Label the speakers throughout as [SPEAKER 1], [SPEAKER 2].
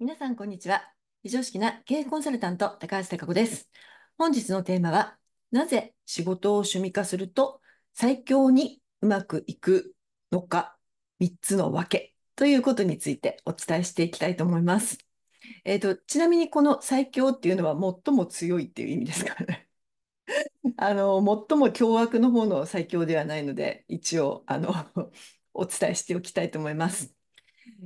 [SPEAKER 1] 皆さん、こんにちは。非常識な経営コンサルタント、高橋貴子です。本日のテーマは、なぜ仕事を趣味化すると最強にうまくいくのか、3つの訳ということについてお伝えしていきたいと思います。えっ、ー、と、ちなみにこの最強っていうのは最も強いっていう意味ですからね。あの、最も凶悪の方の最強ではないので、一応、あの、お伝えしておきたいと思います。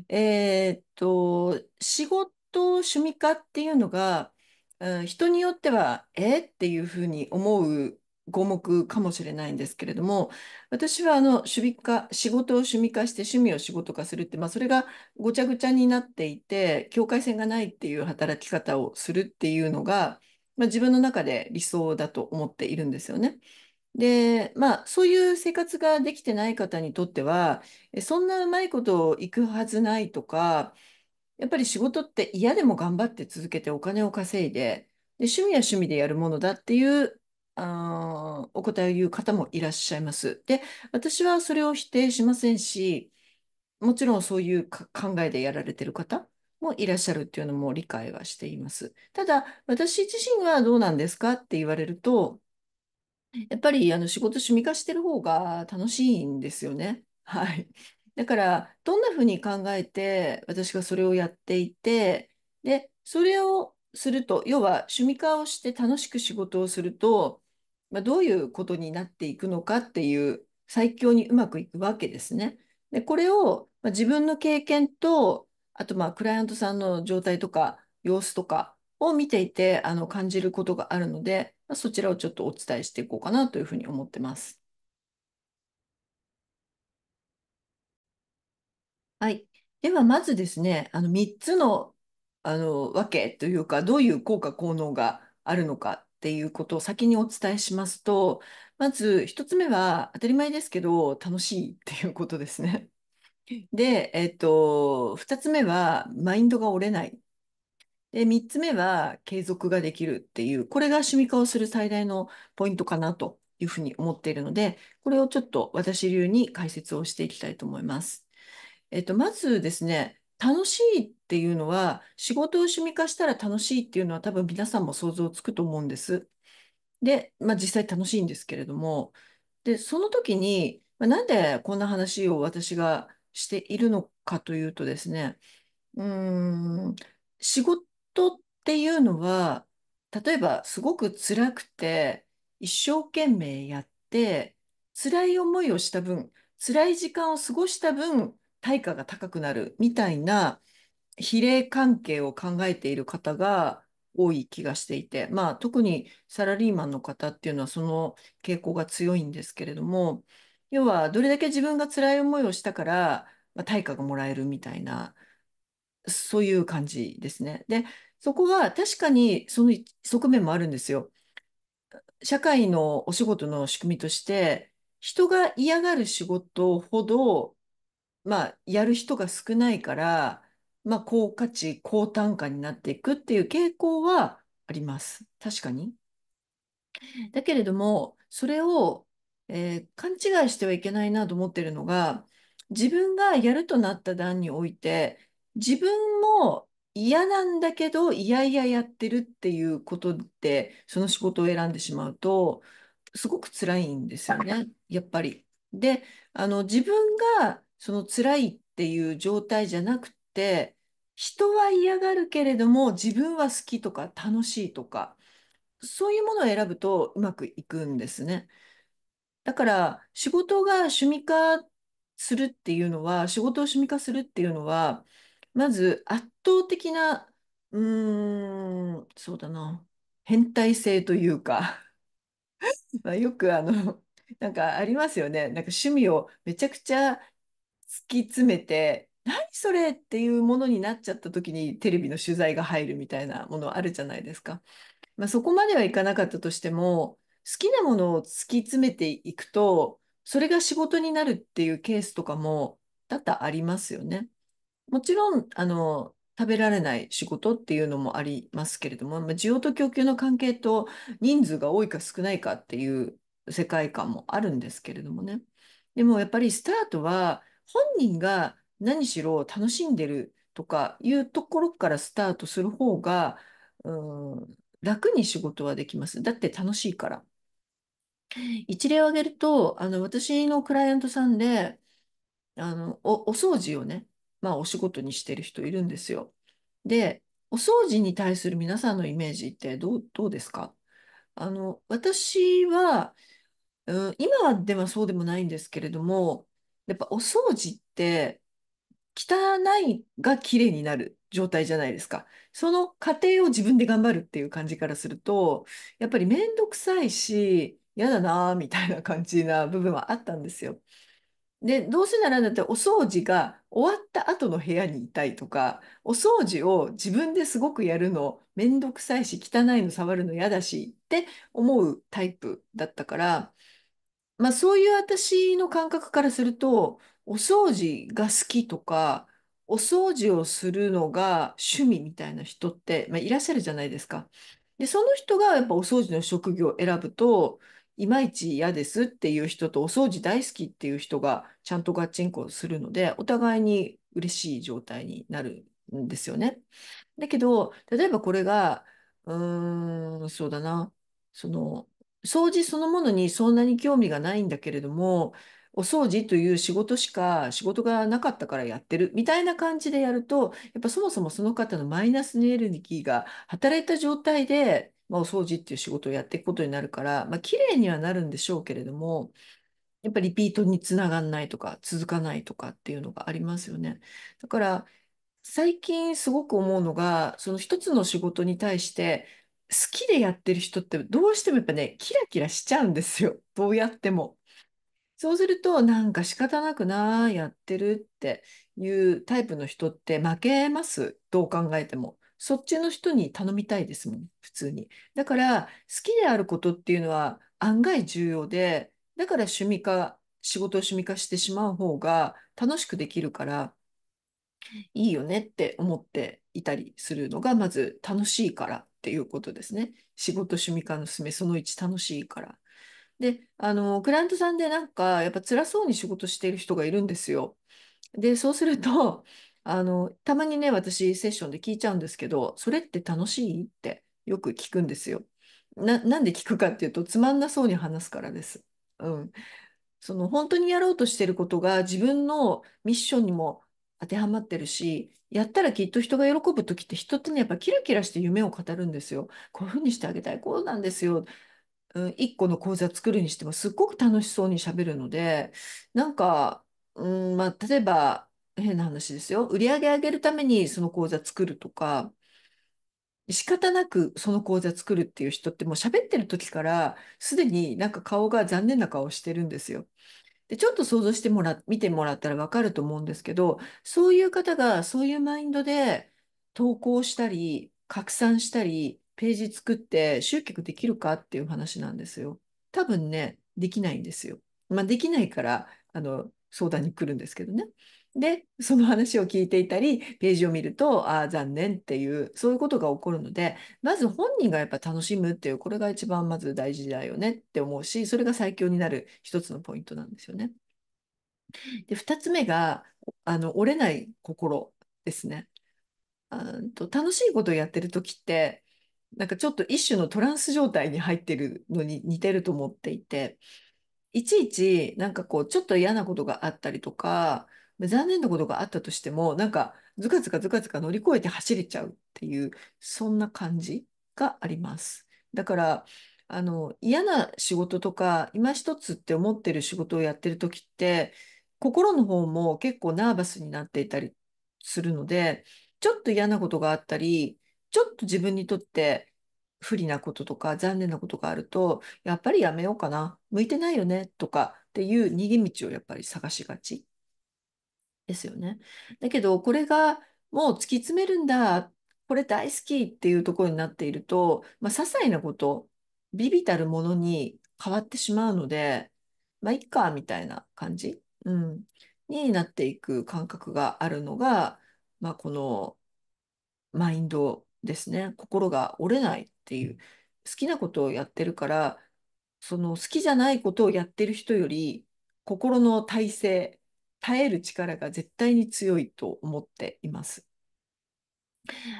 [SPEAKER 1] えーっと、仕事、趣味化っていうのが、うん人によっては、えーっていうふうに思う項目かもしれないんですけれども、私はあの趣味化、仕事を趣味化して趣味を仕事化するって、まあ、それがごちゃごちゃになっていて、境界線がないっていう働き方をするっていうのが、まあ、自分の中で理想だと思っているんですよね。で、まあ、そういう生活ができてない方にとっては、えそんなうまいこといくはずないとか、やっぱり仕事って嫌でも頑張って続けてお金を稼いで、で趣味は趣味でやるものだっていうあお答えを言う方もいらっしゃいます。で、私はそれを否定しませんし、もちろんそういう考えでやられてる方もいらっしゃるっていうのも理解はしています。ただ、私自身はどうなんですかって言われると、やっぱりあの仕事趣味化してる方が楽しいんですよね。はい。だから、どんなふうに考えて、私がそれをやっていて、で、それをすると、要は趣味化をして楽しく仕事をすると、まあ、どういうことになっていくのかっていう、最強にうまくいくわけですね。で、これを、まあ、自分の経験と、あとまあ、クライアントさんの状態とか、様子とか、を見ていてあの感じることがあるので、まあ、そちらをちょっとお伝えしていこうかなというふうに思ってます。はい。ではまずですね、あの3つのあのわけというか、どういう効果効能があるのかっていうことを先にお伝えしますと、まず1つ目は当たり前ですけど、楽しいっていうことですね。で、えっ、ー、と、2つ目はマインドが折れないで、3つ目は継続ができるっていう、これが趣味化をする最大のポイントかなというふうに思っているので、これをちょっと私流に解説をしていきたいと思います。えっと、まずですね、楽しいっていうのは、仕事を趣味化したら楽しいっていうのは多分皆さんも想像つくと思うんです。で、まあ実際楽しいんですけれども、で、その時に、まあ、なんでこんな話を私がしているのかというとですね、うーん、仕事人っていうのは、例えばすごく辛くて、一生懸命やって、辛い思いをした分、辛い時間を過ごした分、対価が高くなるみたいな比例関係を考えている方が多い気がしていて、まあ特にサラリーマンの方っていうのはその傾向が強いんですけれども、要はどれだけ自分が辛い思いをしたから、まあ、対価がもらえるみたいなそういう感じですね。で、そこは確かにその側面もあるんですよ。社会のお仕事の仕組みとして、人が嫌がる仕事ほど、まあ、やる人が少ないから、まあ、高価値、高単価になっていくっていう傾向はあります。確かに。だけれども、それを、えー、勘違いしてはいけないなと思ってるのが、自分がやるとなった段において、自分も嫌なんだけど、いやいややってるっていうことで、その仕事を選んでしまうと、すごく辛いんですよね、やっぱり。で、あの、自分がその辛いっていう状態じゃなくて、人は嫌がるけれども、自分は好きとか楽しいとか、そういうものを選ぶとうまくいくんですね。だから、仕事が趣味化するっていうのは、仕事を趣味化するっていうのは、まず圧倒的な、うん、そうだな、変態性というか まあ、よくあの、なんかありますよね。なんか趣味をめちゃくちゃ突き詰めて、何それっていうものになっちゃった時にテレビの取材が入るみたいなものあるじゃないですか。まあ、そこまではいかなかったとしても、好きなものを突き詰めていくと、それが仕事になるっていうケースとかも多々ありますよね。もちろん、あの、食べられない仕事っていうのもありますけれども、まあ、需要と供給の関係と人数が多いか少ないかっていう世界観もあるんですけれどもね。でもやっぱりスタートは本人が何しろ楽しんでるとかいうところからスタートする方が、うん、楽に仕事はできます。だって楽しいから。一例を挙げると、あの、私のクライアントさんで、あの、お、お掃除をね、まあ、お仕事にしてる人いるんですよ。で、お掃除に対する皆さんのイメージってどう、どうですかあの、私は、うん、今はではそうでもないんですけれども、やっぱお掃除って、汚いが綺麗になる状態じゃないですか。その過程を自分で頑張るっていう感じからすると、やっぱり面倒くさいし、嫌だなーみたいな感じな部分はあったんですよ。で、どうせならだってお掃除が終わった後の部屋にいたいとか、お掃除を自分ですごくやるのめんどくさいし、汚いの触るの嫌だしって思うタイプだったから、まあそういう私の感覚からすると、お掃除が好きとか、お掃除をするのが趣味みたいな人って、まあ、いらっしゃるじゃないですか。で、その人がやっぱお掃除の職業を選ぶと、いまいち嫌ですっていう人とお掃除大好きっていう人がちゃんとガッチンコするのでお互いに嬉しい状態になるんですよね。だけど例えばこれがうーんそうだなその掃除そのものにそんなに興味がないんだけれどもお掃除という仕事しか仕事がなかったからやってるみたいな感じでやるとやっぱそもそもその方のマイナスのエネルギーが働いた状態でまあ、お掃除っていう仕事をやっていくことになるから、まあ、綺麗にはなるんでしょうけれども、やっぱりリピートにつながんないとか、続かないとかっていうのがありますよね。だから、最近すごく思うのが、その一つの仕事に対して、好きでやってる人ってどうしてもやっぱね、キラキラしちゃうんですよ。どうやっても。そうすると、なんか仕方なくな、やってるっていうタイプの人って負けます。どう考えても。そっちの人に頼みたいですもん、普通に。だから、好きであることっていうのは案外重要で、だから趣味化、仕事を趣味化してしまう方が楽しくできるから、いいよねって思っていたりするのが、まず楽しいからっていうことですね。仕事趣味化の進め、その1楽しいから。で、あの、クライアントさんでなんか、やっぱ辛そうに仕事している人がいるんですよ。で、そうすると、あの、たまにね、私、セッションで聞いちゃうんですけど、それって楽しいってよく聞くんですよ。な、なんで聞くかっていうと、つまんなそうに話すからです。うん。その、本当にやろうとしてることが自分のミッションにも当てはまってるし、やったらきっと人が喜ぶ時って人ってね、やっぱキラキラして夢を語るんですよ。こういうふうにしてあげたい、こうなんですよ。うん、個の講座作るにしてもすっごく楽しそうにしゃべるので、なんか、うん、まあ、例えば、変な話ですよ。売り上げ上げるためにその講座作るとか、仕方なくその講座作るっていう人ってもう喋ってる時からすでになんか顔が残念な顔してるんですよ。で、ちょっと想像してもら、見てもらったらわかると思うんですけど、そういう方がそういうマインドで投稿したり、拡散したり、ページ作って集客できるかっていう話なんですよ。多分ね、できないんですよ。まあ、できないから、あの、相談に来るんですけどね。で、その話を聞いていたり、ページを見ると、ああ、残念っていう、そういうことが起こるので、まず本人がやっぱ楽しむっていう、これが一番まず大事だよねって思うし、それが最強になる一つのポイントなんですよね。で、二つ目が、あの、折れない心ですね。と楽しいことをやってる時ってなんかちょっと一種のトランス状態に入ってるのに似てると思っていていちいち、なんかこう、ちょっと嫌なことがあったりとか、残念なことがあったとしても、なんか、ずかずかずかずか乗り越えて走れちゃうっていう、そんな感じがあります。だから、あの、嫌な仕事とか、今一つって思ってる仕事をやってる時って、心の方も結構ナーバスになっていたりするので、ちょっと嫌なことがあったり、ちょっと自分にとって不利なこととか残念なことがあると、やっぱりやめようかな向いてないよねとかっていう逃げ道をやっぱり探しがちですよね。だけど、これがもう突き詰めるんだ、これ大好きっていうところになっていると、まあ、些細なこと、ビビたるものに変わってしまうので、まあ、いっか、みたいな感じ、うん、になっていく感覚があるのが、まあ、このマインドですね。心が折れないっていう。好きなことをやってるから、その好きじゃないことをやってる人より心の体制耐える力が絶対に強いと思っています。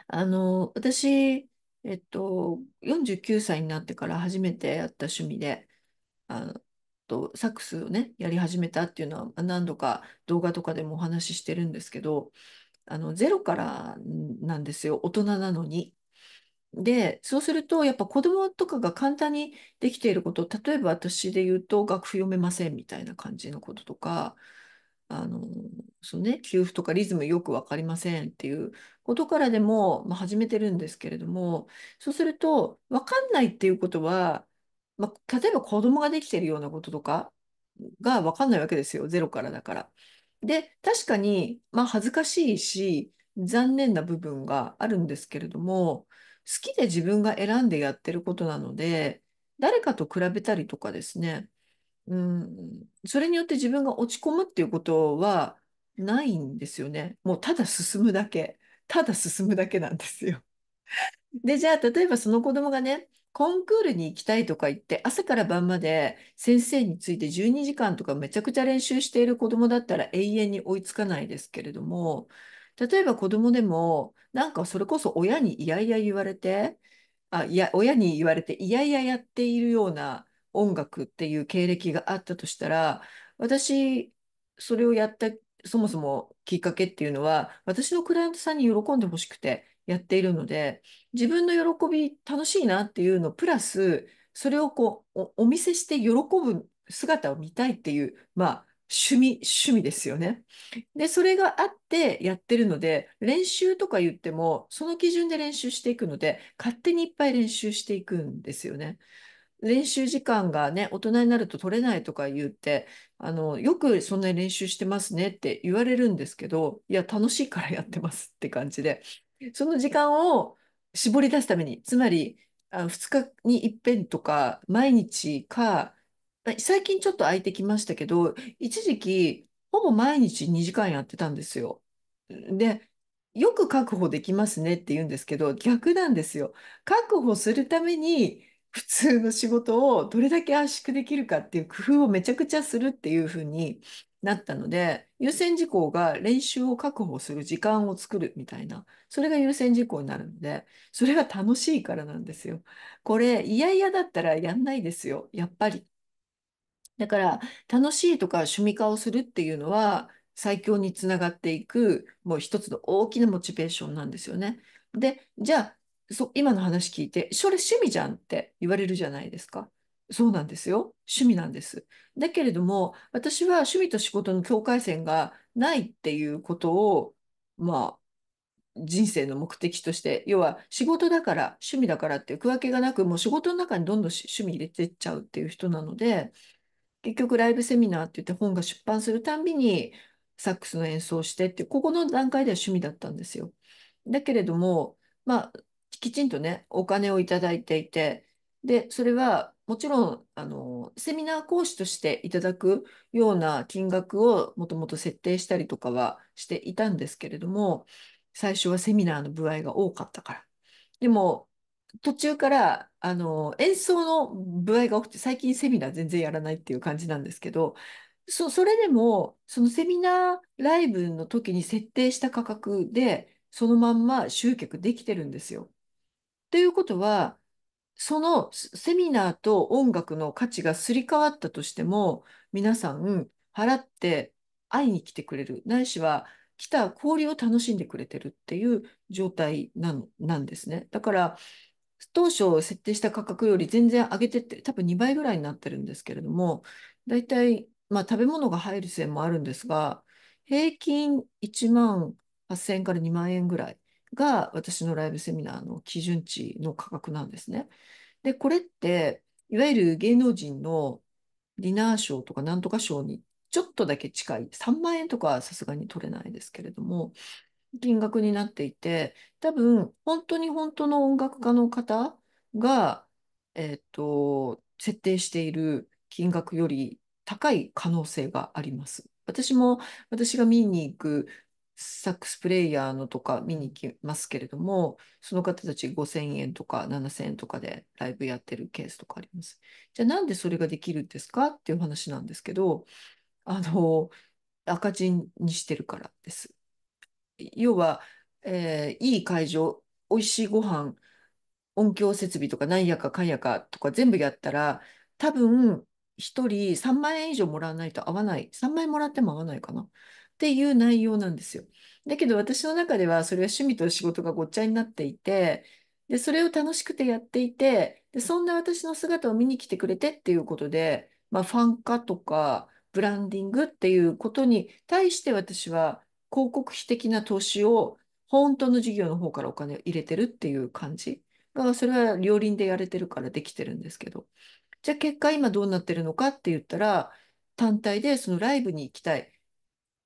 [SPEAKER 1] あの私、えっと、49歳になってから初めてやった趣味であとサックスをねやり始めたっていうのは何度か動画とかでもお話ししてるんですけどあのゼロからなんですよ大人なのに。で、そうすると、やっぱ子供とかが簡単にできていること、例えば私で言うと、楽譜読めませんみたいな感じのこととか、あの、そうね、給付とかリズムよくわかりませんっていうことからでも、まあ、始めてるんですけれども、そうすると、わかんないっていうことは、まあ、例えば子供ができてるようなこととかがわかんないわけですよ、ゼロからだから。で、確かに、まあ、恥ずかしいし、残念な部分があるんですけれども、好きで自分が選んでやってることなので、誰かと比べたりとかですね、うん、それによって自分が落ち込むっていうことはないんですよね。もうただ進むだけ、ただ進むだけなんですよ。で、じゃあ、例えばその子供がね、コンクールに行きたいとか言って、朝から晩まで先生について12時間とかめちゃくちゃ練習している子供だったら永遠に追いつかないですけれども、例えば子供でも、なんかそれこそ親にいやいや言われて、あ、いや、親に言われていやいややっているような音楽っていう経歴があったとしたら、私、それをやった、そもそもきっかけっていうのは、私のクライアントさんに喜んでほしくてやっているので、自分の喜び楽しいなっていうの、プラス、それをこう、お見せして喜ぶ姿を見たいっていう、まあ、趣味、趣味ですよね。で、それがあってやってるので、練習とか言っても、その基準で練習していくので、勝手にいっぱい練習していくんですよね。練習時間がね、大人になると取れないとか言って、あの、よくそんなに練習してますねって言われるんですけど、いや、楽しいからやってますって感じで、その時間を絞り出すために、つまり、あ2日にいっぺんとか、毎日か、最近ちょっと空いてきましたけど、一時期、ほぼ毎日2時間やってたんですよ。で、よく確保できますねって言うんですけど、逆なんですよ。確保するために、普通の仕事をどれだけ圧縮できるかっていう工夫をめちゃくちゃするっていうふうになったので、優先事項が練習を確保する時間を作るみたいな、それが優先事項になるので、それが楽しいからなんですよ。これ、嫌々だったらやんないですよ、やっぱり。だから楽しいとか趣味化をするっていうのは最強につながっていくもう一つの大きなモチベーションなんですよね。でじゃあ今の話聞いてそれ趣味じゃんって言われるじゃないですか。そうなんですよ趣味なんです。だけれども私は趣味と仕事の境界線がないっていうことをまあ人生の目的として、要は仕事だから、趣味だからっていう区分けがなく、もう仕事の中にどんどん趣味入れてっちゃうっていう人なので、結局ライブセミナーって言って本が出版するたんびにサックスの演奏してってここの段階では趣味だったんですよ。だけれども、まあ、きちんとねお金をいただいていてでそれはもちろんあのセミナー講師としていただくような金額をもともと設定したりとかはしていたんですけれども最初はセミナーの部合が多かったから。でも途中から、あの、演奏の部合が多くて、最近セミナー全然やらないっていう感じなんですけど、そ、それでも、そのセミナーライブの時に設定した価格で、そのまんま集客できてるんですよ。ということは、そのセミナーと音楽の価値がすり替わったとしても、皆さん払って会いに来てくれる、ないしは来た氷を楽しんでくれてるっていう状態なんですね。だから、当初設定した価格より全然上げてって、多分2倍ぐらいになってるんですけれども、大体、まあ、食べ物が入るせいもあるんですが、平均1万8000円から2万円ぐらいが私のライブセミナーの基準値の価格なんですね。で、これって、いわゆる芸能人のディナーショーとかなんとかショーにちょっとだけ近い、3万円とかはさすがに取れないですけれども、金額になっていて、多分、本当に本当の音楽家の方が、えっと、設定している金額より高い可能性があります。私も、私が見に行くサックスプレイヤーのとか見に行きますけれども、その方たち5000円とか7000円とかでライブやってるケースとかあります。じゃあなんでそれができるんですかっていう話なんですけど、あの、赤字にしてるからです。要は、えー、いい会場、美味しいご飯、音響設備とかなんやかかんやかとか全部やったら、多分1人3万円以上もらわないと合わない。3万円もらっても合わないかな。っていう内容なんですよ。だけど私の中ではそれは趣味と仕事がごっちゃになっていて、で、それを楽しくてやっていて、で、そんな私の姿を見に来てくれてっていうことで、まあ、ファン化とか、ブランディングっていうことに対して私は広告費的な投資を本当の事業の方からお金を入れてるっていう感じが、それは両輪でやれてるからできてるんですけど、じゃあ結果今どうなってるのかって言ったら、単体でそのライブに行きたい、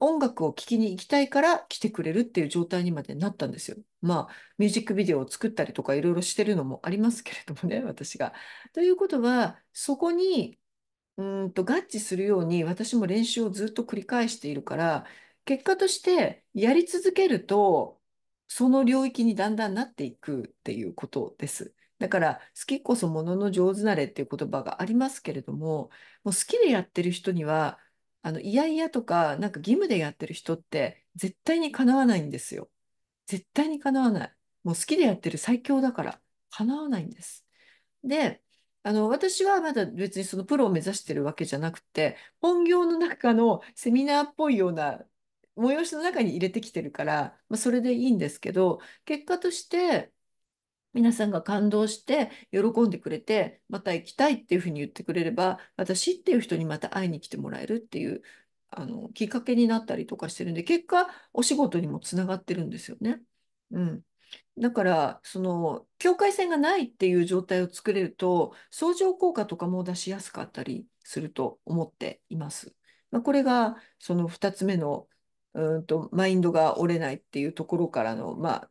[SPEAKER 1] 音楽を聴きに行きたいから来てくれるっていう状態にまでなったんですよ。まあ、ミュージックビデオを作ったりとかいろいろしてるのもありますけれどもね、私が。ということは、そこに、うんと合致するように私も練習をずっと繰り返しているから、結果としてやり続けるとその領域にだんだんなっていくっていうことです。だから好きこそものの上手なれっていう言葉がありますけれどももう好きでやってる人にはあのいやいやとかなんか義務でやってる人って絶対にかなわないんですよ。絶対にかなわない。もう好きでやってる最強だからかなわないんです。であの私はまだ別にそのプロを目指してるわけじゃなくて本業の中のセミナーっぽいような催しの中に入れてきてるから、まあ、それでいいんですけど結果として皆さんが感動して喜んでくれてまた行きたいっていうふうに言ってくれれば私っていう人にまた会いに来てもらえるっていうあのきっかけになったりとかしてるんで結果お仕事にもつながってるんですよね。うん、だからその境界線がないっていう状態を作れると相乗効果とかも出しやすかったりすると思っています。まあ、これがその2つ目のうんとマインドが折れないっていうところからの、まあ、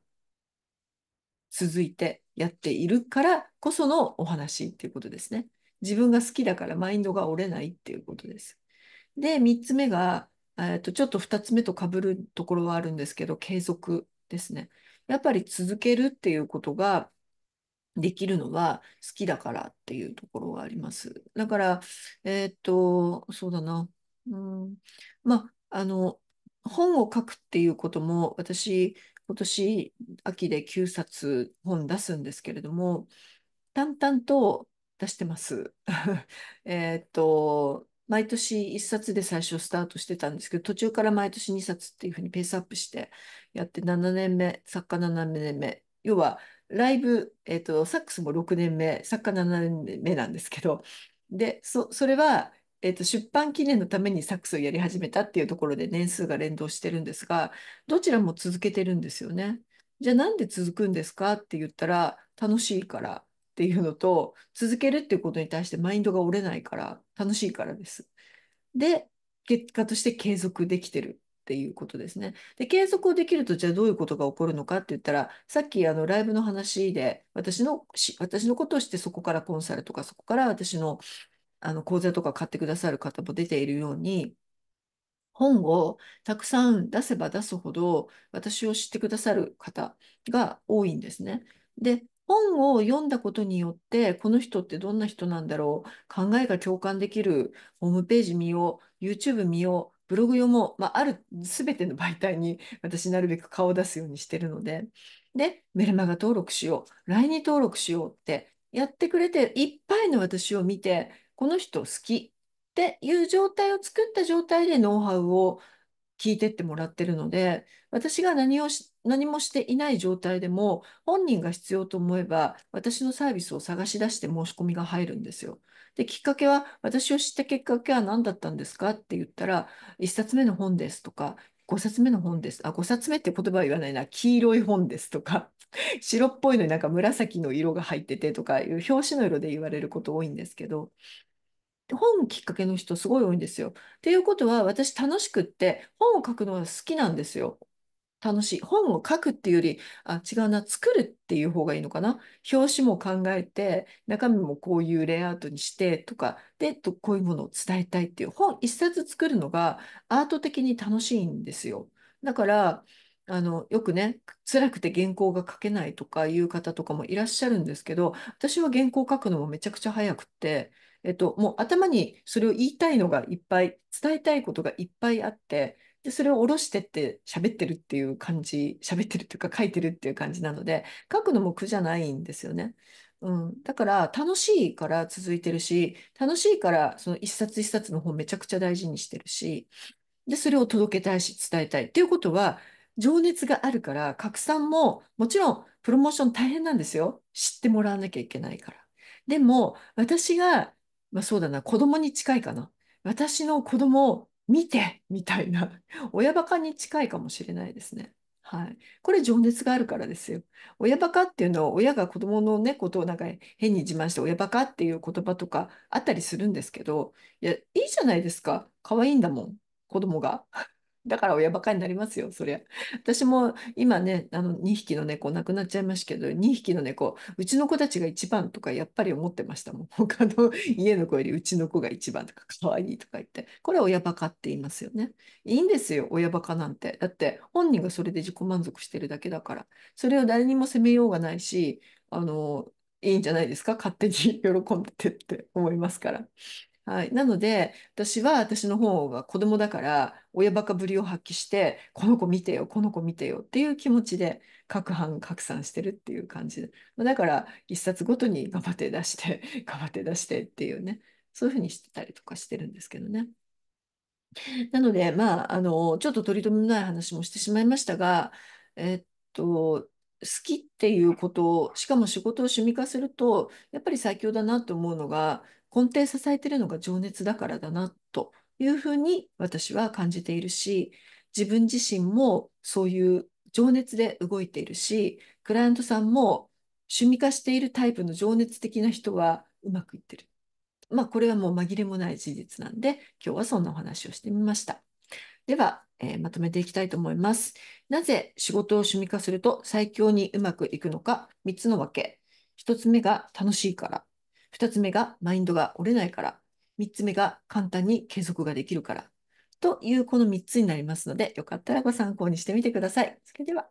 [SPEAKER 1] 続いてやっているからこそのお話っていうことですね。自分が好きだからマインドが折れないっていうことです。で、3つ目が、えー、とちょっと2つ目とかぶるところはあるんですけど、継続ですね。やっぱり続けるっていうことができるのは好きだからっていうところがあります。だから、えっ、ー、と、そうだな。うん、まあ、あの、本を書くっていうことも、私、今年秋で9冊本出すんですけれども、淡々と出してます。えっと、毎年1冊で最初スタートしてたんですけど、途中から毎年2冊っていうふうにペースアップしてやって7年目、作家7年目、要はライブ、えっと、サックスも6年目、作家7年目なんですけど、で、そ、それはえっと出版記念のためにサックスをやり始めたっていうところで年数が連動してるんですがどちらも続けてるんですよね。じゃあなんで続くんですかって言ったら楽しいからっていうのと続けるっていうことに対してマインドが折れないから楽しいからです。で結果として継続できてるっていうことですね。で、継続をできると、じゃあどういうことが起こるのかって言ったら、さっきあのライブの話で、私の、私のことをして、そこからコンサルとか、そこから私のあの講座とか買ってくださる方も出ているように、本をたくさん出せば出すほど、私を知ってくださる方が多いんですね。で、本を読んだことによって、この人ってどんな人なんだろう、考えが共感できる、ホームページ見よう、YouTube 見よう、ブログ読もう、まあ、ある全ての媒体に私なるべく顔を出すようにしてるので、で、メルマガ登録しよう、LINE に登録しようってやってくれて、いっぱいの私を見て、この人好きっていう状態を作った状態でノウハウを聞いてってもらってるので、私が何をし、何もしていない状態でも、本人が必要と思えば、私のサービスを探し出して申し込みが入るんですよ。で、きっかけは、私を知ったきっかけは何だったんですかって言ったら、1冊目の本ですとか、5冊目の本です。あ、5冊目って言葉は言わないな。黄色い本ですとか、白っぽいのになんか紫の色が入っててとかいう表紙の色で言われること多いんですけど、本きっかけの人すごい多いんですよ。っていうことは私楽しくって本を書くのは好きなんですよ。楽しい。本を書くっていうより、あ、違うな、作るっていう方がいいのかな。表紙も考えて、中身もこういうレイアウトにしてとか、で、こういうものを伝えたいっていう、本一冊作るのがアート的に楽しいんですよ。だから、あの、よくね、辛くて原稿が書けないとかいう方とかもいらっしゃるんですけど、私は原稿書くのもめちゃくちゃ早くって、えっと、もう頭にそれを言いたいのがいっぱい、伝えたいことがいっぱいあって、で、それを下ろしてって喋ってるっていう感じ、喋ってるっていうか書いてるっていう感じなので、書くのも苦じゃないんですよね。うん、だから楽しいから続いてるし、楽しいからその一冊一冊の本めちゃくちゃ大事にしてるし、で、それを届けたいし伝えたいっていうことは、情熱があるから拡散ももちろんプロモーション大変なんですよ。知ってもらわなきゃいけないから。でも私が、まあそうだな、子供に近いかな。私の子供を見てみたいな、親バカに近いかもしれないですね。はい。これ情熱があるからですよ。親バカっていうのは親が子供のね、ことをなんか変に自慢して親バカっていう言葉とかあったりするんですけど、いや、いいじゃないですか。可愛いんだもん、子供が。だから親バカになりますよ、そりゃ。私も今ね、あの2匹の猫亡くなっちゃいましたけど、2匹の猫、うちの子たちが一番とかやっぱり思ってましたもん。他の家の子よりうちの子が一番とか、可愛いとか言って。これ親バカって言いますよね。いいんですよ、親バカなんて。だって本人がそれで自己満足してるだけだから。それを誰にも責めようがないし、あの、いいんじゃないですか勝手に喜んでって思いますから。はい。なので、私は私の方が子供だから、親バカぶりを発揮して、この子見てよ、この子見てよっていう気持ちで、各班拡散してるっていう感じで。まだから、一冊ごとに頑張って出して、頑張って出してっていうね、そういうふうにしてたりとかしてるんですけどね。なので、まあ、あの、ちょっと取り留めない話もしてしまいましたが、えっと、好きっていうことを、しかも仕事を趣味化すると、やっぱり最強だなと思うのが、根底支えてるのが情熱だからだなというふうに私は感じているし自分自身もそういう情熱で動いているしクライアントさんも趣味化しているタイプの情熱的な人はうまくいってる。まあこれはもう紛れもない事実なんで今日はそんなお話をしてみました。では、えー、まとめていきたいと思います。なぜ仕事を趣味化すると最強にうまくいくのか3つのわけ。1つ目が楽しいから。2つ目がマインドが折れないから、3つ目が簡単に継続ができるから、というこの3つになりますので、よかったらご参考にしてみてください。それでは。